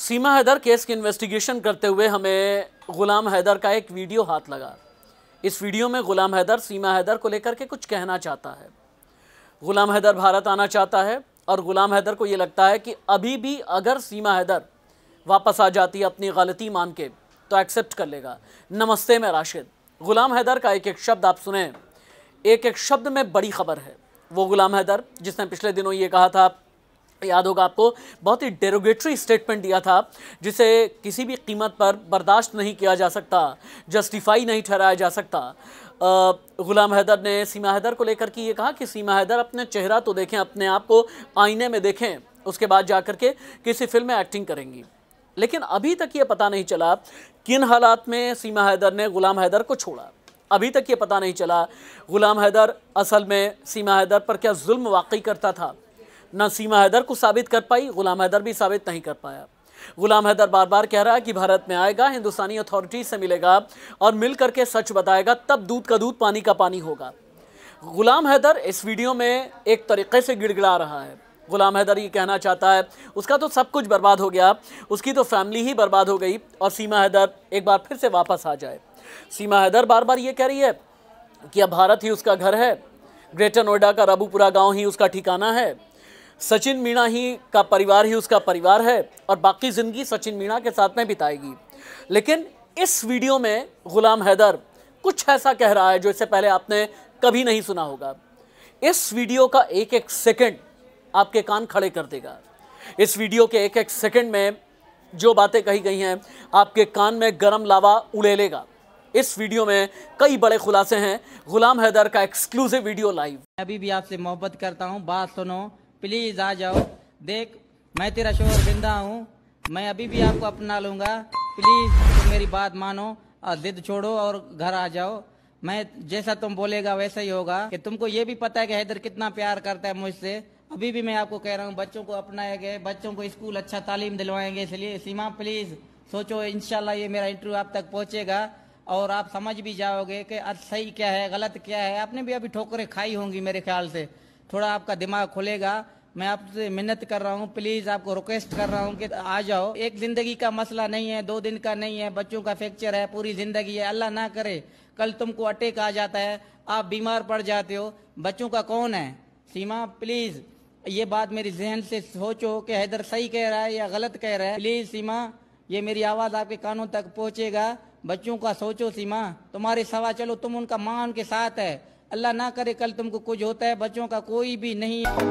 सीमा Haider case की investigation करते हुए हमें गुलाम हैदर का एक वीडियो हाथ लगा इस वीडियो में गुलाम हैदर सीमा हैदर को लेकर के कुछ कहना चाहता है गुलाम हैदर भारत आना चाहता है और गुलाम हैदर को ये लगता है कि अभी भी अगर सीमा हैदर वापस आ जाती अपनी गलती मान के तो एक्सेप्ट कर लेगा नमस्ते में राशिद गुलाम हैदर का एक एक शब्द आप सुने एक एक शब्द में बड़ी खबर है वो गुलाम हैदर जिसने पिछले दिनों ये कहा था याद होगा आपको बहुत ही डेरोगेटरी स्टेटमेंट दिया था जिसे किसी भी कीमत पर बर्दाश्त नहीं किया जा सकता जस्टिफाई नहीं ठहराया जा सकता ग़ुलाम हैदर ने सीमा हैदर को लेकर के ये कहा कि सीमा हैदर अपने चेहरा तो देखें अपने आप को आईने में देखें उसके बाद जा कर के किसी फिल्म में एक्टिंग करेंगी लेकिन अभी तक ये पता नहीं चला किन हालात में सीमा हैदर ने ग़ुलाम हैदर को छोड़ा अभी तक ये पता नहीं चला ग़ुलाम हैदर असल में सीमा हैदर पर क्या जुल्म वाकई करता था ना सीमा हैदर को साबित कर पाई गुलाम हैदर भी साबित नहीं कर पाया गुलाम हैदर बार बार कह रहा है कि भारत में आएगा हिंदुस्तानी अथॉरिटी से मिलेगा और मिल करके सच बताएगा तब दूध का दूध पानी का पानी होगा गुलाम हैदर इस वीडियो में एक तरीके से गिड़गिड़ा रहा है गुलाम हैदर ये कहना चाहता है उसका तो सब कुछ बर्बाद हो गया उसकी तो फैमिली ही बर्बाद हो गई और सीमा हैदर एक बार फिर से वापस आ जाए सीमा हैदर बार बार ये कह रही है कि अब भारत ही उसका घर है ग्रेटर नोएडा का रबूपुरा गांव ही उसका ठिकाना है सचिन मीणा ही का परिवार ही उसका परिवार है और बाकी ज़िंदगी सचिन मीणा के साथ में बिताएगी लेकिन इस वीडियो में ग़ुलाम हैदर कुछ ऐसा कह रहा है जो इससे पहले आपने कभी नहीं सुना होगा इस वीडियो का एक एक सेकंड आपके कान खड़े कर देगा इस वीडियो के एक एक सेकंड में जो बातें कही गई हैं आपके कान में गरम लावा उड़ेलेगा इस वीडियो में कई बड़े खुलासे हैं गुलाम हैदर का एक्सक्लूसिव वीडियो लाइव अभी भी आपसे मोहब्बत करता हूँ बात सुनो प्लीज़ आ जाओ देख मैं तेरा शोर बिंदा हूँ मैं अभी भी आपको अपना लूंगा प्लीज़ तो मेरी बात मानो और जिद छोड़ो और घर आ जाओ मैं जैसा तुम बोलेगा वैसा ही होगा कि तुमको ये भी पता है कि हैदर कितना प्यार करता है मुझसे अभी भी मैं आपको कह रहा हूँ बच्चों को अपनाया गया बच्चों को स्कूल अच्छा तालीम दिलवाएंगे इसलिए सीमा प्लीज़ सोचो इनशाला ये मेरा इंटरव्यू आप तक पहुँचेगा और आप समझ भी जाओगे कि सही क्या है गलत क्या है आपने भी अभी ठोकरें खाई होंगी मेरे ख्याल से थोड़ा आपका दिमाग खुलेगा मैं आपसे मिन्नत कर रहा हूँ प्लीज आपको रिक्वेस्ट कर रहा हूँ कि आ जाओ एक जिंदगी का मसला नहीं है दो दिन का नहीं है बच्चों का फ्रैक्चर है पूरी जिंदगी है अल्लाह ना करे कल तुमको अटैक आ जाता है आप बीमार पड़ जाते हो बच्चों का कौन है सीमा प्लीज ये बात मेरी जहन से सोचो कि हैदर सही कह रहा है या गलत कह रहा है प्लीज सीमा ये मेरी आवाज आपके कानों तक पहुँचेगा बच्चों का सोचो सीमा तुम्हारे सवा चलो तुम उनका माँ उनके साथ है अल्लाह ना करे कल तुमको कुछ होता है बच्चों का कोई भी नहीं